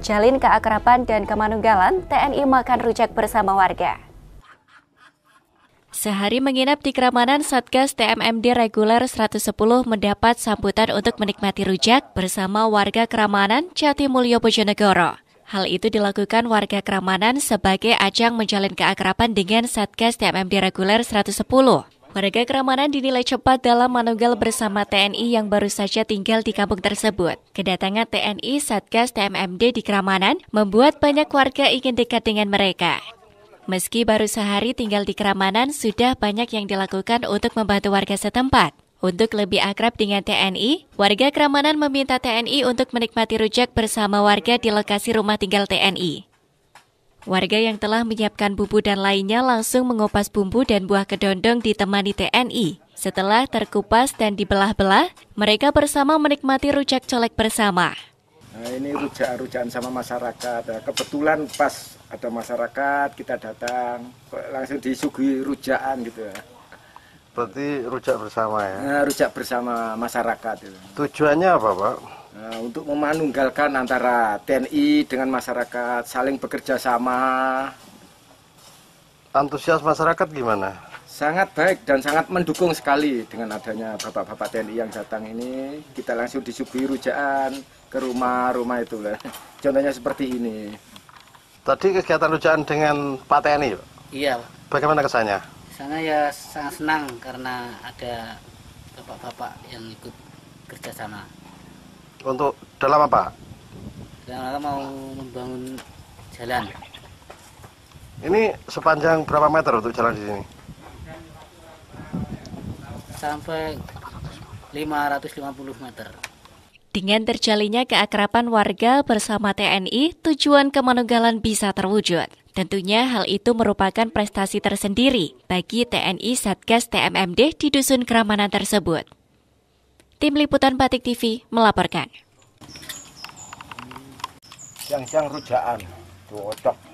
Jalin keakraban dan kemanunggalan, TNI makan rujak bersama warga. Sehari menginap di Keramanan, Satgas TMMD Reguler 110 mendapat sambutan untuk menikmati rujak bersama warga Keramanan Jatimulyo Bojonegoro. Hal itu dilakukan warga Keramanan sebagai ajang menjalin keakraban dengan Satgas TMMD Reguler 110. Warga Keramanan dinilai cepat dalam manunggal bersama TNI yang baru saja tinggal di kampung tersebut. Kedatangan TNI Satgas TMMD di Keramanan membuat banyak warga ingin dekat dengan mereka. Meski baru sehari tinggal di Keramanan, sudah banyak yang dilakukan untuk membantu warga setempat. Untuk lebih akrab dengan TNI, warga Keramanan meminta TNI untuk menikmati rujak bersama warga di lokasi rumah tinggal TNI. Warga yang telah menyiapkan bumbu dan lainnya langsung mengupas bumbu dan buah kedondong ditemani TNI. Setelah terkupas dan dibelah-belah, mereka bersama menikmati rujak colek bersama. Nah, ini rujak-rujakan sama masyarakat. Nah, kebetulan pas ada masyarakat, kita datang, langsung disuguhi rujakan gitu ya. Berarti rujak bersama ya? Nah, rujak bersama masyarakat. Gitu. Tujuannya apa Pak? Eh, untuk memanunggalkan antara TNI dengan masyarakat, saling bekerja sama. Antusias masyarakat gimana? Sangat baik dan sangat mendukung sekali dengan adanya bapak-bapak TNI yang datang ini. Kita langsung disuguhi rujaan ke rumah-rumah itu. Contohnya seperti ini. Tadi kegiatan rujaan dengan Pak TNI? Iya. Bagaimana kesannya? Sana ya sangat senang karena ada bapak-bapak yang ikut kerjasama. Untuk dalam apa? Dalam mau membangun jalan. Ini sepanjang berapa meter untuk jalan di sini? Sampai 550 meter. Dengan terjalinnya keakraban warga bersama TNI, tujuan Kemanunggalan bisa terwujud. Tentunya hal itu merupakan prestasi tersendiri bagi TNI Satgas TMMD di Dusun Kramanan tersebut. Tim Liputan Batik TV melaporkan. Siang-siang rujaan, cocok.